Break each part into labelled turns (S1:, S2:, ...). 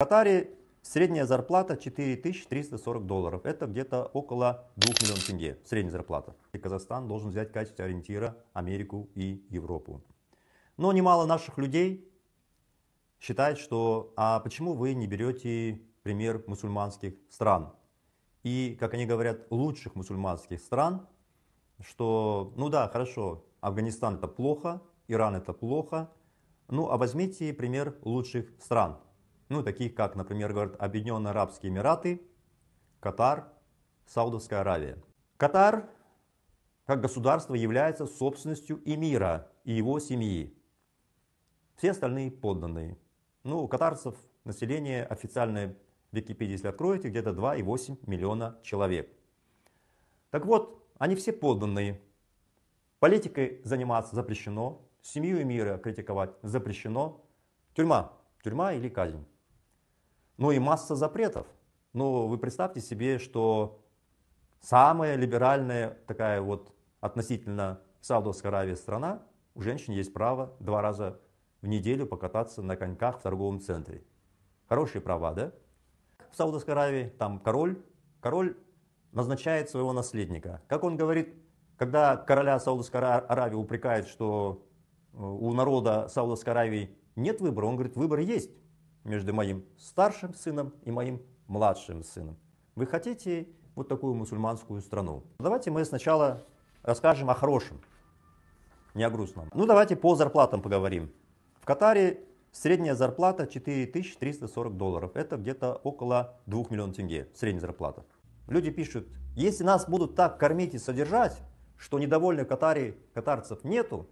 S1: В Катаре средняя зарплата 4340 долларов. Это где-то около 2 миллионов тенге. Средняя зарплата. И Казахстан должен взять в качестве ориентира Америку и Европу. Но немало наших людей считает, что а почему вы не берете пример мусульманских стран? И, как они говорят, лучших мусульманских стран, что, ну да, хорошо, Афганистан это плохо, Иран это плохо, ну а возьмите пример лучших стран – ну, таких как, например, говорят, Объединенные Арабские Эмираты, Катар, Саудовская Аравия. Катар как государство является собственностью эмира и его семьи. Все остальные подданные. Ну, у катарцев население официальное в Википедии, если откроете, где-то 2,8 миллиона человек. Так вот, они все подданные. Политикой заниматься запрещено, семью эмира критиковать запрещено. Тюрьма. Тюрьма или казнь но ну и масса запретов. Ну, вы представьте себе, что самая либеральная такая вот относительно Саудовской Аравии страна, у женщин есть право два раза в неделю покататься на коньках в торговом центре. Хорошие права, да? В Саудовской Аравии там король, король назначает своего наследника. Как он говорит, когда короля Саудовской Аравии упрекает, что э, у народа Саудовской Аравии нет выбора, он говорит, выбор есть между моим старшим сыном и моим младшим сыном. Вы хотите вот такую мусульманскую страну? Давайте мы сначала расскажем о хорошем, не о грустном. Ну давайте по зарплатам поговорим. В Катаре средняя зарплата 4340 долларов. Это где-то около 2 миллионов тенге, средняя зарплата. Люди пишут, если нас будут так кормить и содержать, что недовольных Катаре катарцев нету,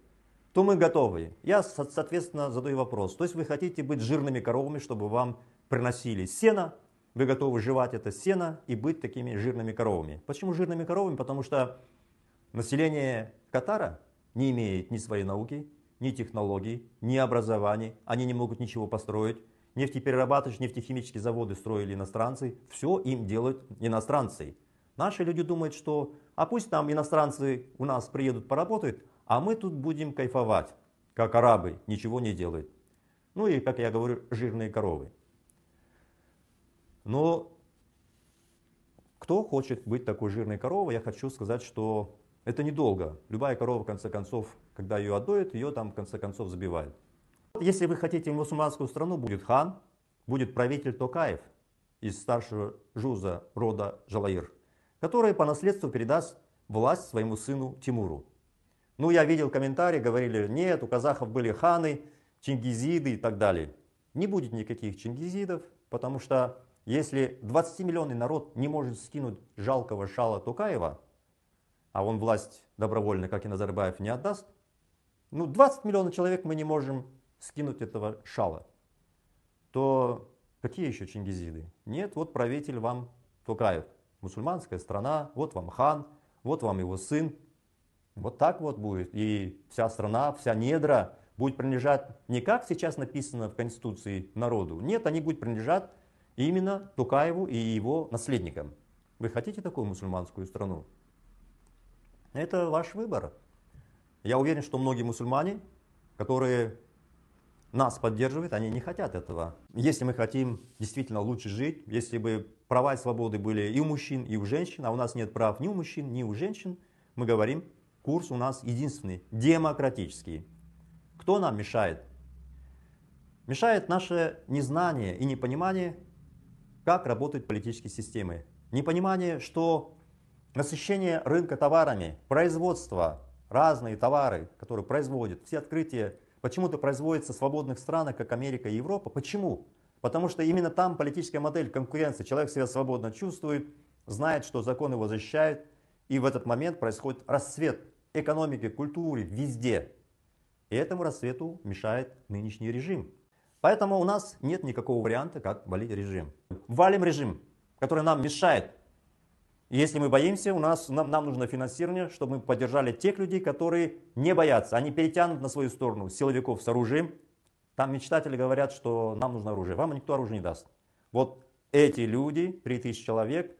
S1: то мы готовы. Я, соответственно, задаю вопрос. То есть вы хотите быть жирными коровами, чтобы вам приносили сено, вы готовы жевать это сено и быть такими жирными коровами. Почему жирными коровами? Потому что население Катара не имеет ни своей науки, ни технологий, ни образований, они не могут ничего построить. Нефтеперерабатывающие, нефтехимические заводы строили иностранцы, все им делают иностранцы. Наши люди думают, что а пусть там иностранцы у нас приедут поработают, а мы тут будем кайфовать, как арабы, ничего не делают. Ну и, как я говорю, жирные коровы. Но кто хочет быть такой жирной коровой, я хочу сказать, что это недолго. Любая корова, в конце концов, когда ее отдоят, ее там, в конце концов, забивают. Если вы хотите в мусульманскую страну, будет хан, будет правитель Токаев из старшего жуза рода Жалаир, который по наследству передаст власть своему сыну Тимуру. Ну, я видел комментарии, говорили, нет, у казахов были ханы, чингизиды и так далее. Не будет никаких чингизидов, потому что если 20-миллионный народ не может скинуть жалкого шала Тукаева, а он власть добровольно, как и Назарбаев, не отдаст, ну 20 миллионов человек мы не можем скинуть этого шала, то какие еще чингизиды? Нет, вот правитель вам Тукаев, мусульманская страна, вот вам хан, вот вам его сын, вот так вот будет. И вся страна, вся недра будет принадлежать не как сейчас написано в Конституции народу. Нет, они будут принадлежать именно Тукаеву и его наследникам. Вы хотите такую мусульманскую страну? Это ваш выбор. Я уверен, что многие мусульмане, которые нас поддерживают, они не хотят этого. Если мы хотим действительно лучше жить, если бы права и свободы были и у мужчин, и у женщин, а у нас нет прав ни у мужчин, ни у женщин, мы говорим Курс у нас единственный, демократический. Кто нам мешает? Мешает наше незнание и непонимание, как работают политические системы. Непонимание, что насыщение рынка товарами, производство, разные товары, которые производят, все открытия почему-то производятся в свободных странах, как Америка и Европа. Почему? Потому что именно там политическая модель конкуренции. Человек себя свободно чувствует, знает, что законы его защищают, и в этот момент происходит расцвет экономике, культуре, везде. И этому рассвету мешает нынешний режим. Поэтому у нас нет никакого варианта, как валить режим. Валим режим, который нам мешает. Если мы боимся, у нас, нам, нам нужно финансирование, чтобы мы поддержали тех людей, которые не боятся. Они перетянут на свою сторону силовиков с оружием. Там мечтатели говорят, что нам нужно оружие. Вам никто оружие не даст. Вот эти люди, 3000 человек,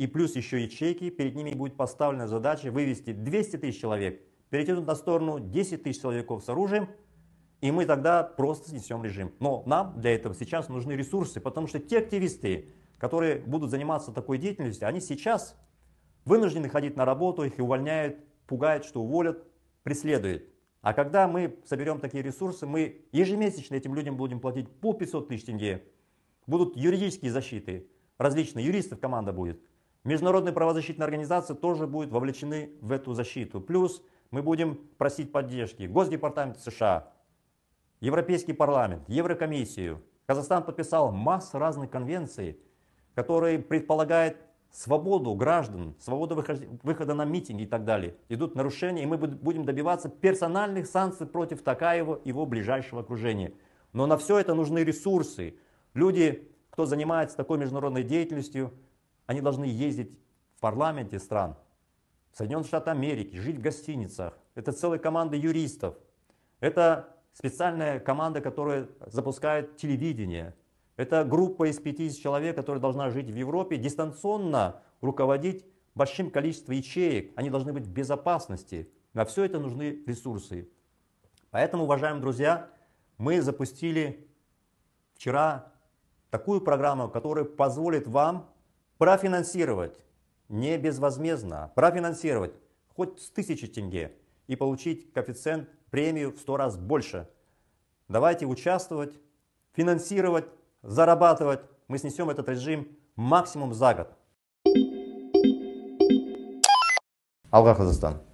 S1: и плюс еще ячейки, перед ними будет поставлена задача вывести 200 тысяч человек, перетянуть на сторону 10 тысяч человеков с оружием, и мы тогда просто снесем режим. Но нам для этого сейчас нужны ресурсы, потому что те активисты, которые будут заниматься такой деятельностью, они сейчас вынуждены ходить на работу, их увольняют, пугают, что уволят, преследуют. А когда мы соберем такие ресурсы, мы ежемесячно этим людям будем платить по 500 тысяч тенге. Будут юридические защиты, различные, юристов команда будет. Международные правозащитные организации тоже будут вовлечены в эту защиту. Плюс мы будем просить поддержки Госдепартамент США, Европейский парламент, Еврокомиссию. Казахстан подписал массу разных конвенций, которые предполагают свободу граждан, свободу выхода на митинги и так далее. Идут нарушения, и мы будем добиваться персональных санкций против Такаева и его ближайшего окружения. Но на все это нужны ресурсы. Люди, кто занимается такой международной деятельностью – они должны ездить в парламенте стран, Соединенных Штатов Америки, жить в гостиницах. Это целая команда юристов. Это специальная команда, которая запускает телевидение. Это группа из 50 человек, которая должна жить в Европе, дистанционно руководить большим количеством ячеек. Они должны быть в безопасности. На все это нужны ресурсы. Поэтому, уважаемые друзья, мы запустили вчера такую программу, которая позволит вам профинансировать не безвозмездно, а профинансировать хоть с тысячи тенге и получить коэффициент премию в сто раз больше. Давайте участвовать, финансировать, зарабатывать. Мы снесем этот режим максимум за год. Алга Казахстан.